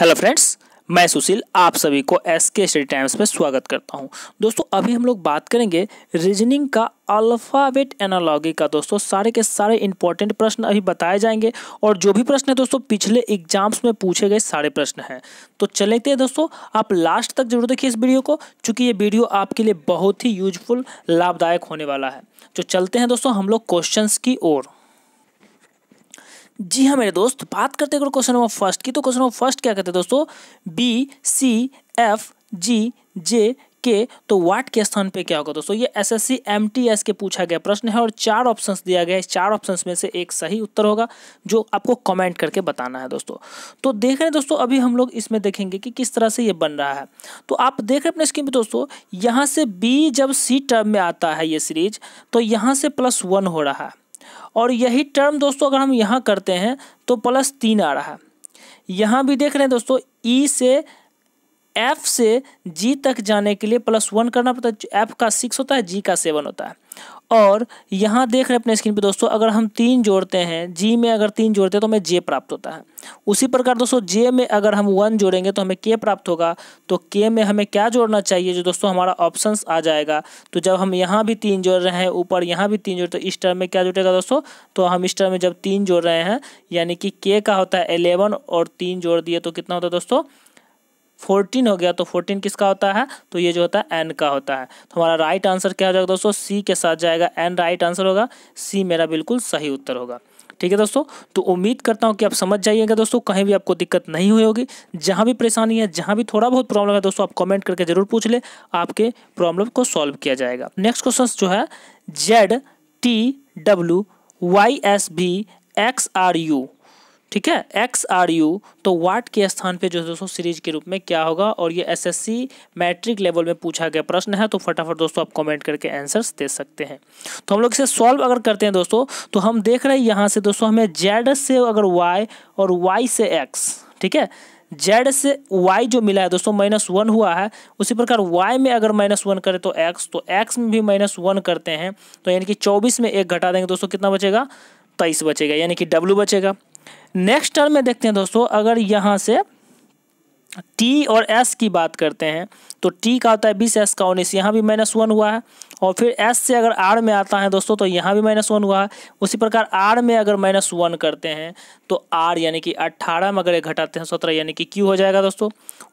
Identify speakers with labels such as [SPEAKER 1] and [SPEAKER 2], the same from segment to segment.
[SPEAKER 1] hello friends मैं सुशील आप सभी को एस के स्टडी टाइम्स में स्वागत करता हूं दोस्तों अभी हम लोग बात करेंगे रीजनिंग का अल्फ़ाबेट एनालॉगी का दोस्तों सारे के सारे इंपॉर्टेंट प्रश्न अभी बताए जाएंगे और जो भी प्रश्न है दोस्तों पिछले एग्जाम्स में पूछे गए सारे प्रश्न हैं तो चलेते हैं दोस्तों आप लास्ट तक जरूर देखिए इस वीडियो को चूंकि ये वीडियो आपके लिए बहुत ही यूजफुल लाभदायक होने वाला है तो चलते हैं दोस्तों हम लोग क्वेश्चन की ओर जी हाँ मेरे दोस्त बात करते अगर क्वेश्चन नंबर फर्स्ट की तो क्वेश्चन नंबर फर्स्ट क्या कहते हैं दोस्तों B C F G J के तो वाट के स्थान पे क्या होगा दोस्तों ये एसएससी एमटीएस के पूछा गया प्रश्न है और चार ऑप्शंस दिया गया है चार ऑप्शंस में से एक सही उत्तर होगा जो आपको कमेंट करके बताना है दोस्तों तो देख रहे हैं दोस्तों अभी हम लोग इसमें देखेंगे कि किस तरह से ये बन रहा है तो आप देख रहे हैं अपने स्क्रीन पर दोस्तों यहाँ से बी जब सी टर्म में आता है ये सीरीज तो यहाँ से प्लस वन हो रहा है और यही टर्म दोस्तों अगर हम यहाँ करते हैं तो प्लस तीन आ रहा है यहाँ भी देख रहे हैं दोस्तों ई e से एफ से जी तक जाने के लिए प्लस वन करना पड़ता है एफ का सिक्स होता है जी का सेवन होता है और यहाँ देख रहे हैं अपने स्क्रीन पे दोस्तों अगर हम तीन जोड़ते हैं जी में अगर तीन जोड़ते हैं तो हमें जे प्राप्त होता है उसी प्रकार दोस्तों जे में अगर हम वन जोड़ेंगे तो हमें के प्राप्त होगा तो के में हमें क्या जोड़ना चाहिए जो दोस्तों हमारा ऑप्शंस आ जाएगा तो जब हम यहाँ भी तीन जोड़ रहे हैं ऊपर यहाँ भी तीन जोड़ते तो इस टर्म में क्या जुटेगा दोस्तों तो हम इस टर्म में जब तीन जोड़ रहे हैं यानी कि के का होता है एलेवन और तीन जोड़ दिए तो कितना होता है दोस्तों फोर्टीन हो गया तो फोर्टीन किसका होता है तो ये जो होता है एन का होता है तो हमारा राइट आंसर क्या हो जाएगा दोस्तों सी के साथ जाएगा एन राइट आंसर होगा सी मेरा बिल्कुल सही उत्तर होगा ठीक है दोस्तों तो उम्मीद करता हूँ कि आप समझ जाइएगा दोस्तों कहीं भी आपको दिक्कत नहीं हुई होगी जहाँ भी परेशानी है जहाँ भी थोड़ा बहुत प्रॉब्लम है दोस्तों आप कमेंट करके जरूर पूछ ले आपके प्रॉब्लम को सॉल्व किया जाएगा नेक्स्ट क्वेश्चन जो है Z T W Y S B X R U ठीक है एक्स आर यू तो वाट के स्थान पे जो है दोस्तों सीरीज के रूप में क्या होगा और ये एसएससी मैट्रिक लेवल में पूछा गया प्रश्न है तो फटाफट दोस्तों आप कमेंट करके आंसर्स दे सकते हैं तो हम लोग इसे सॉल्व अगर करते हैं दोस्तों तो हम देख रहे हैं यहाँ से दोस्तों हमें जेड से अगर वाई और वाई से एक्स ठीक है जेड से वाई जो मिला है दोस्तों माइनस वन हुआ है उसी प्रकार वाई में अगर माइनस वन करें तो एक्स तो एक्स में भी माइनस वन करते हैं तो यानी कि चौबीस में एक घटा देंगे दोस्तों कितना बचेगा तेईस बचेगा यानी कि डब्ल्यू बचेगा नेक्स्ट टर्म में देखते हैं दोस्तों अगर यहाँ से टी और एस की बात करते हैं तो टी का होता है बीस एस का उन्नीस यहाँ भी माइनस वन हुआ है और फिर एस से अगर आर में आता है दोस्तों तो यहाँ भी माइनस वन हुआ है उसी प्रकार आर में अगर माइनस वन करते हैं तो आर यानी कि अट्ठारह में अगर घटाते हैं सत्रह यानी कि क्यू हो जाएगा दोस्तों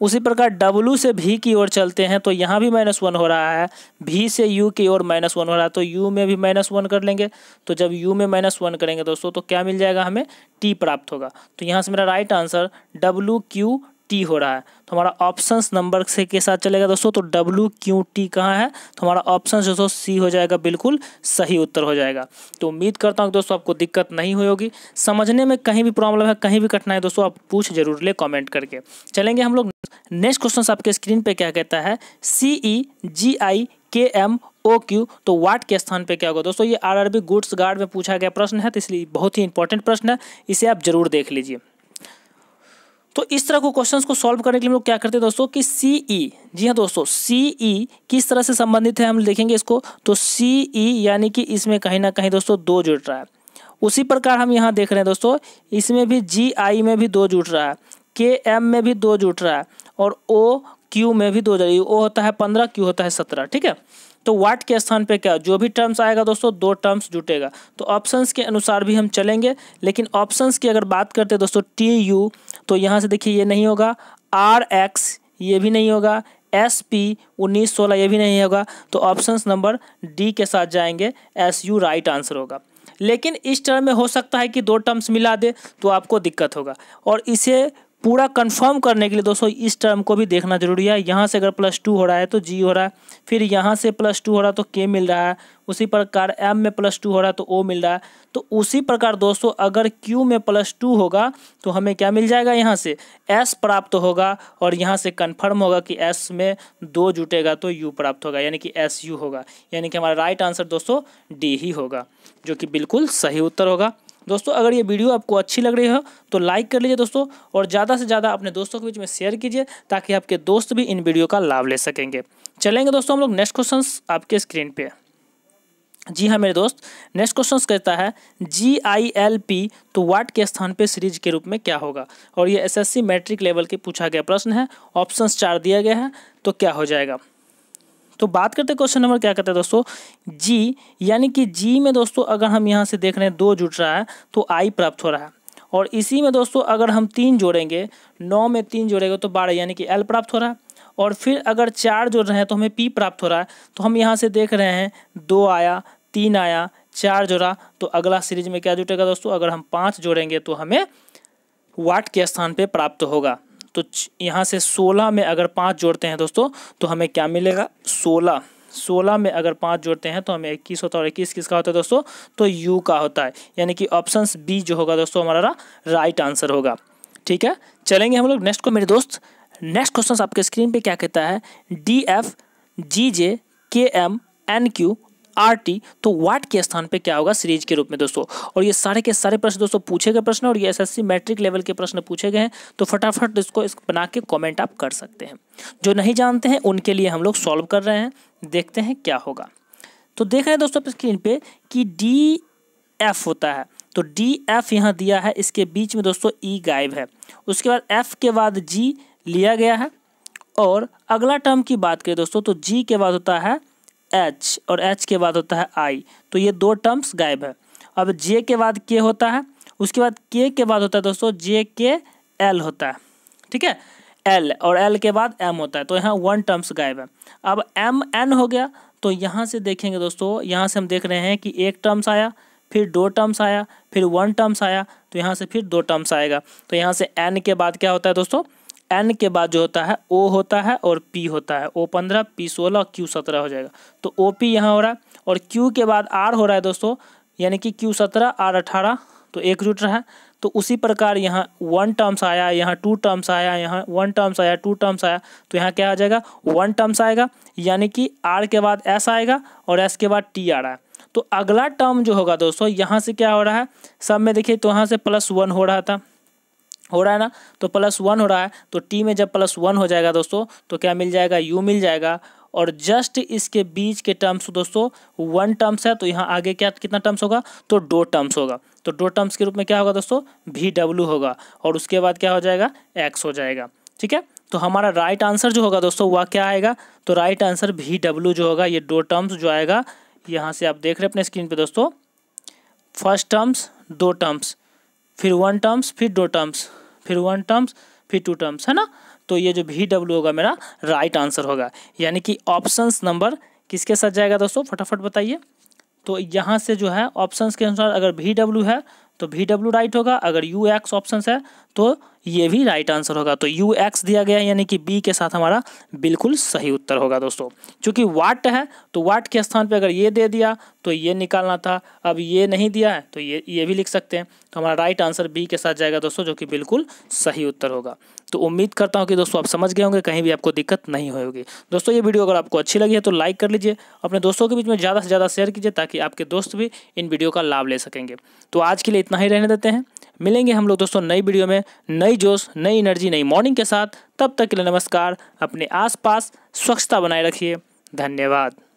[SPEAKER 1] उसी प्रकार डब्लू से भी की ओर चलते हैं तो यहाँ भी माइनस वन हो रहा है भी से यू की ओर माइनस वन हो रहा है तो यू में भी माइनस वन कर लेंगे तो जब यू में माइनस वन करेंगे दोस्तों तो क्या मिल जाएगा हमें टी प्राप्त होगा तो यहाँ से मेरा right answer W Q T हो रहा है तो हमारा ऑप्शंस नंबर से के साथ चलेगा दोस्तों तो डब्ल्यू क्यू टी कहाँ है तो हमारा ऑप्शन दोस्तों सी हो जाएगा बिल्कुल सही उत्तर हो जाएगा तो उम्मीद करता हूँ दोस्तों आपको दिक्कत नहीं हुई होगी समझने में कहीं भी प्रॉब्लम है कहीं भी कठिनाई दोस्तों आप पूछ जरूर ले कॉमेंट करके चलेंगे हम लोग नेक्स्ट क्वेश्चन आपके स्क्रीन पर क्या कहता है सी ई जी आई के एम ओ क्यू तो वाट के स्थान पे क्या होगा दोस्तों ये आरआरबी गुड्स गार्ड में पूछा गया प्रश्न है तो इसलिए बहुत ही इंपॉर्टेंट प्रश्न है इसे आप जरूर देख लीजिए तो इस तरह को क्वेश्चंस को सॉल्व करने के लिए हम लोग क्या करते हैं दोस्तों कि ई e, जी हाँ दोस्तों सी ई e किस तरह से संबंधित है हम देखेंगे इसको तो सी ई e यानी कि इसमें कहीं ना कहीं दोस्तों दो जुड़ रहा है उसी प्रकार हम यहाँ देख रहे हैं दोस्तों इसमें भी जी आई में भी दो जुट रहा है के एम में भी दो जुट रहा है और ओ क्यू में भी दो है ओ होता है पंद्रह क्यू होता है सत्रह ठीक है तो वाट के स्थान पे क्या जो भी टर्म्स आएगा दोस्तों दो टर्म्स जुटेगा तो ऑप्शंस के अनुसार भी हम चलेंगे लेकिन ऑप्शंस की अगर बात करते हैं दोस्तों टी यू तो यहाँ से देखिए ये नहीं होगा आर एक्स ये भी नहीं होगा एस पी उन्नीस सोलह ये भी नहीं होगा तो ऑप्शंस नंबर डी के साथ जाएंगे एस यू राइट आंसर होगा लेकिन इस टर्म में हो सकता है कि दो टर्म्स मिला दे तो आपको दिक्कत होगा और इसे पूरा कंफर्म करने के लिए दोस्तों इस टर्म को भी देखना जरूरी है यहाँ से अगर प्लस टू हो रहा है तो जी हो रहा है फिर यहाँ से प्लस टू हो रहा है तो के मिल रहा है उसी प्रकार एम में प्लस टू हो रहा है तो ओ मिल रहा है तो उसी प्रकार दोस्तों अगर क्यू में प्लस टू होगा तो हमें क्या मिल जाएगा यहाँ से एस प्राप्त होगा और यहाँ से कन्फर्म होगा कि एस में दो जुटेगा तो यू प्राप्त होगा यानी कि एस यू होगा यानी कि हमारा राइट आंसर दोस्तों डी ही होगा जो कि बिल्कुल सही उत्तर होगा दोस्तों अगर ये वीडियो आपको अच्छी लग रही हो तो लाइक कर लीजिए दोस्तों और ज़्यादा से ज़्यादा अपने दोस्तों के बीच में शेयर कीजिए ताकि आपके दोस्त भी इन वीडियो का लाभ ले सकेंगे चलेंगे दोस्तों हम लोग नेक्स्ट क्वेश्चन आपके स्क्रीन पर जी हाँ मेरे दोस्त नेक्स्ट क्वेश्चन कहता है जी आई एल पी तो वाट के स्थान पे सीरीज के रूप में क्या होगा और ये एसएससी मैट्रिक लेवल के पूछा गया प्रश्न है ऑप्शंस चार दिया गया है तो क्या हो जाएगा तो बात करते क्वेश्चन नंबर क्या कहते हैं दोस्तों जी यानी कि जी में दोस्तों अगर हम यहाँ से देख रहे हैं दो जुट रहा है तो आई प्राप्त हो रहा है और इसी में दोस्तों अगर हम तीन जोड़ेंगे नौ में तीन जोड़ेंगे तो बारह यानी कि एल प्राप्त हो रहा है और फिर अगर चार जोड़ रहे हैं तो हमें पी प्राप्त हो रहा है तो हम यहाँ से देख रहे हैं दो आया तीन आया चार जोड़ा तो अगला सीरीज में क्या जुटेगा दोस्तों अगर हम पाँच जोड़ेंगे तो हमें वाट के स्थान पर प्राप्त होगा तो यहाँ से सोलह में अगर पाँच जोड़ते हैं दोस्तों तो हमें क्या मिलेगा सोलह सोलह में अगर पाँच जोड़ते हैं तो हमें इक्कीस होता है और इक्कीस किसका होता है दोस्तों तो यू का होता है यानी कि ऑप्शन बी जो होगा दोस्तों हमारा राइट आंसर होगा ठीक है चलेंगे हम लोग नेक्स्ट को मेरे दोस्त नेक्स्ट क्वेश्चन आपके स्क्रीन पर क्या कहता है D F G J K M N Q R T तो वाट के स्थान पे क्या होगा सीरीज के रूप में दोस्तों और ये सारे के सारे प्रश्न दोस्तों पूछे गए प्रश्न और ये एसएससी मैट्रिक लेवल के प्रश्न पूछे गए हैं तो फटाफट इसको इस बना के कॉमेंट आप कर सकते हैं जो नहीं जानते हैं उनके लिए हम लोग सॉल्व कर रहे हैं देखते हैं क्या होगा तो देख रहे हैं दोस्तों स्क्रीन पर कि डी एफ होता है तो डी एफ यहाँ दिया है इसके बीच में दोस्तों ई e गायब है उसके बाद एफ के बाद जी लिया गया है और अगला टर्म की बात करें दोस्तों तो जी के बाद होता है एच और एच के बाद होता है आई तो ये दो टर्म्स गायब है अब जे के बाद के होता है उसके बाद के के बाद होता है दोस्तों जे के एल होता है ठीक है एल और एल के बाद एम होता है तो यहाँ वन टर्म्स गायब है अब एम एन हो गया तो यहाँ से देखेंगे दोस्तों यहाँ से हम देख रहे हैं कि एक टर्म्स आया फिर दो टर्म्स आया फिर वन टर्म्स आया तो यहाँ से फिर दो टर्म्स आएगा तो यहाँ से एन के बाद क्या होता है दोस्तों एन के बाद जो होता है ओ होता है और पी होता है ओ पंद्रह पी सोलह और क्यू सत्रह हो जाएगा तो ओ पी यहाँ हो रहा है और क्यू के बाद आर हो रहा है दोस्तों यानी कि क्यू सत्रह आर अठारह तो एक जुट रहा तो उसी प्रकार यहाँ वन टर्म्स आया यहाँ टू टर्म्स आया यहाँ वन टर्म्स आया टू टर्म्स आया तो यहाँ क्या आ जाएगा वन टर्म्स आएगा यानी कि आर के बाद एस आएगा और एस के बाद टी आ रहा है तो अगला टर्म जो होगा दोस्तों यहाँ से क्या हो रहा है सब में देखिए तो यहाँ से प्लस वन हो रहा था हो रहा है ना तो प्लस वन हो रहा है तो टी में जब प्लस वन हो जाएगा दोस्तों तो क्या मिल जाएगा यू मिल जाएगा और जस्ट इसके बीच के टर्म्स दोस्तों वन टर्म्स है तो यहाँ आगे क्या कितना टर्म्स होगा तो दो टर्म्स होगा तो दो टर्म्स के रूप में क्या होगा दोस्तों भी डब्ल्यू होगा और उसके बाद क्या हो जाएगा एक्स हो जाएगा ठीक है तो हमारा राइट आंसर जो होगा दोस्तों वह क्या आएगा तो राइट आंसर भी डब्ल्यू जो होगा ये दो टर्म्स जो आएगा यहाँ से आप देख रहे अपने स्क्रीन पर दोस्तों फर्स्ट टर्म्स दो टर्म्स फिर वन टर्म्स फिर दो टर्म्स फिर वन टर्म्स फिर टू टर्म्स है ना तो ये जो वी डब्ल्यू होगा मेरा राइट आंसर होगा यानी कि ऑप्शंस नंबर किसके साथ जाएगा दोस्तों फटाफट बताइए तो यहाँ से जो है ऑप्शंस के अनुसार अगर वी डब्ल्यू है तो वी डब्ल्यू राइट होगा अगर यू एक्स ऑप्शन है तो ये भी राइट आंसर होगा तो यू एक्स दिया गया यानी कि बी के साथ हमारा बिल्कुल सही उत्तर होगा दोस्तों चूंकि वाट है तो वाट के स्थान पर अगर ये दे दिया तो ये निकालना था अब ये नहीं दिया है तो ये ये भी लिख सकते हैं तो हमारा राइट आंसर बी के साथ जाएगा दोस्तों जो कि बिल्कुल सही उत्तर होगा तो उम्मीद करता हूँ कि दोस्तों आप समझ गए होंगे कहीं भी आपको दिक्कत नहीं होगी दोस्तों ये वीडियो अगर आपको अच्छी लगी है तो लाइक कर लीजिए अपने दोस्तों के बीच में ज़्यादा से ज़्यादा शेयर कीजिए ताकि आपके दोस्त भी इन वीडियो का लाभ ले सकेंगे तो आज के लिए इतना ही रहने देते हैं मिलेंगे हम लोग दोस्तों नई वीडियो में नई जोश नई एनर्जी नई मॉर्निंग के साथ तब तक के लिए नमस्कार अपने आसपास स्वच्छता बनाए रखिए धन्यवाद